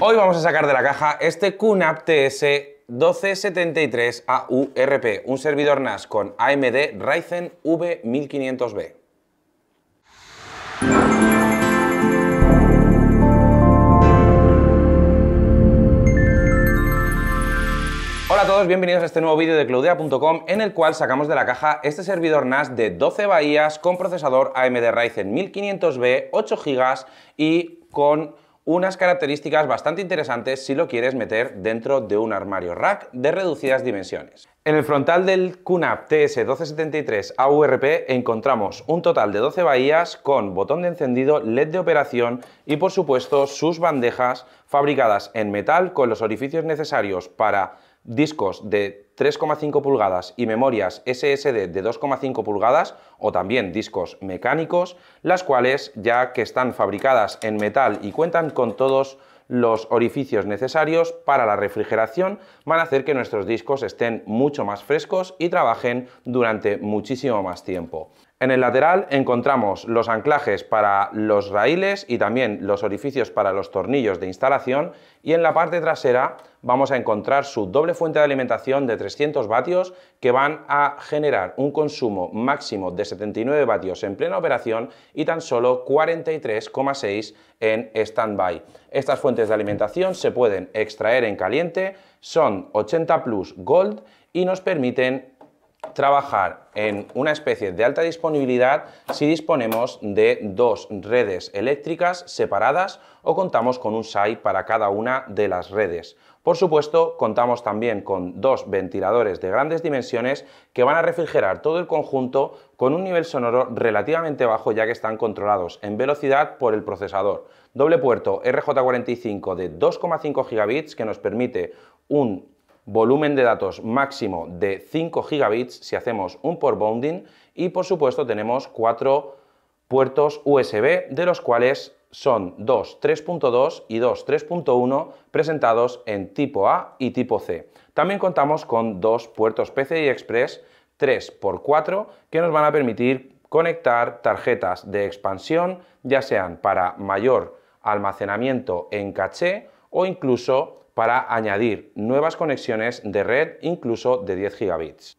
Hoy vamos a sacar de la caja este QNAP TS 1273AURP, un servidor NAS con AMD Ryzen V1500B. Hola a todos, bienvenidos a este nuevo vídeo de claudea.com en el cual sacamos de la caja este servidor NAS de 12 bahías con procesador AMD Ryzen 1500B, 8 GB y con unas características bastante interesantes si lo quieres meter dentro de un armario rack de reducidas dimensiones. En el frontal del QNAP TS1273 AURP encontramos un total de 12 bahías con botón de encendido, LED de operación y por supuesto sus bandejas fabricadas en metal con los orificios necesarios para discos de 3,5 pulgadas y memorias SSD de 2,5 pulgadas o también discos mecánicos, las cuales ya que están fabricadas en metal y cuentan con todos los orificios necesarios para la refrigeración van a hacer que nuestros discos estén mucho más frescos y trabajen durante muchísimo más tiempo. En el lateral encontramos los anclajes para los raíles y también los orificios para los tornillos de instalación y en la parte trasera vamos a encontrar su doble fuente de alimentación de 300 vatios que van a generar un consumo máximo de 79 vatios en plena operación y tan solo 43,6 en stand-by. Estas fuentes de alimentación se pueden extraer en caliente, son 80 Plus Gold y nos permiten trabajar en una especie de alta disponibilidad si disponemos de dos redes eléctricas separadas o contamos con un SAI para cada una de las redes. Por supuesto, contamos también con dos ventiladores de grandes dimensiones que van a refrigerar todo el conjunto con un nivel sonoro relativamente bajo ya que están controlados en velocidad por el procesador. Doble puerto RJ45 de 2,5 gigabits que nos permite un volumen de datos máximo de 5 gigabits si hacemos un por bounding y por supuesto tenemos cuatro puertos USB de los cuales son 2 3.2 y 2 3.1 presentados en tipo A y tipo C. También contamos con dos puertos PCI Express 3x4 que nos van a permitir conectar tarjetas de expansión ya sean para mayor almacenamiento en caché o incluso para añadir nuevas conexiones de red incluso de 10 gigabits.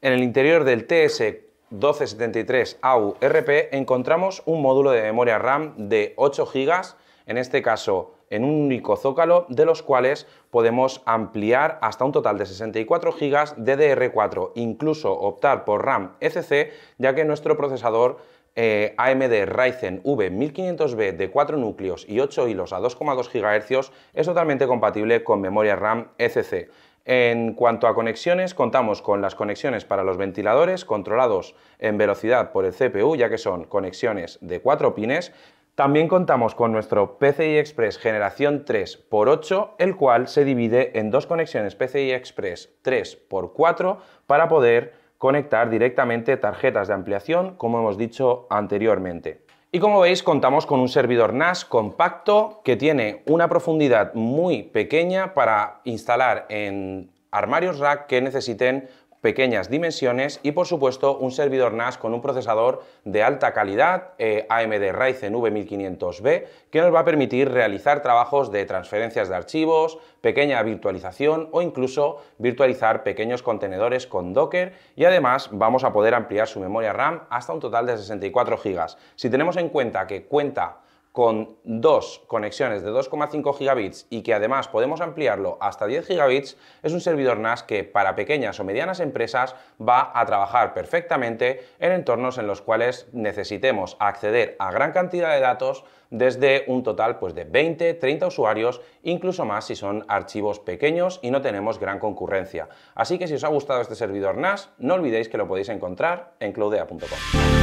En el interior del ts 1273 aurp encontramos un módulo de memoria RAM de 8 GB, en este caso en un único zócalo, de los cuales podemos ampliar hasta un total de 64 GB DDR4, incluso optar por RAM ECC, ya que nuestro procesador eh, AMD Ryzen V1500B de 4 núcleos y 8 hilos a 2,2 GHz es totalmente compatible con memoria RAM ECC. En cuanto a conexiones, contamos con las conexiones para los ventiladores controlados en velocidad por el CPU, ya que son conexiones de 4 pines. También contamos con nuestro PCI Express generación 3x8, el cual se divide en dos conexiones PCI Express 3x4 para poder conectar directamente tarjetas de ampliación, como hemos dicho anteriormente. Y como veis, contamos con un servidor NAS compacto que tiene una profundidad muy pequeña para instalar en armarios rack que necesiten pequeñas dimensiones y por supuesto un servidor NAS con un procesador de alta calidad eh, AMD Ryzen V1500B que nos va a permitir realizar trabajos de transferencias de archivos, pequeña virtualización o incluso virtualizar pequeños contenedores con Docker y además vamos a poder ampliar su memoria RAM hasta un total de 64 GB. Si tenemos en cuenta que cuenta con dos conexiones de 2,5 gigabits y que además podemos ampliarlo hasta 10 gigabits, es un servidor NAS que para pequeñas o medianas empresas va a trabajar perfectamente en entornos en los cuales necesitemos acceder a gran cantidad de datos desde un total pues, de 20, 30 usuarios, incluso más si son archivos pequeños y no tenemos gran concurrencia. Así que si os ha gustado este servidor NAS, no olvidéis que lo podéis encontrar en cloudea.com.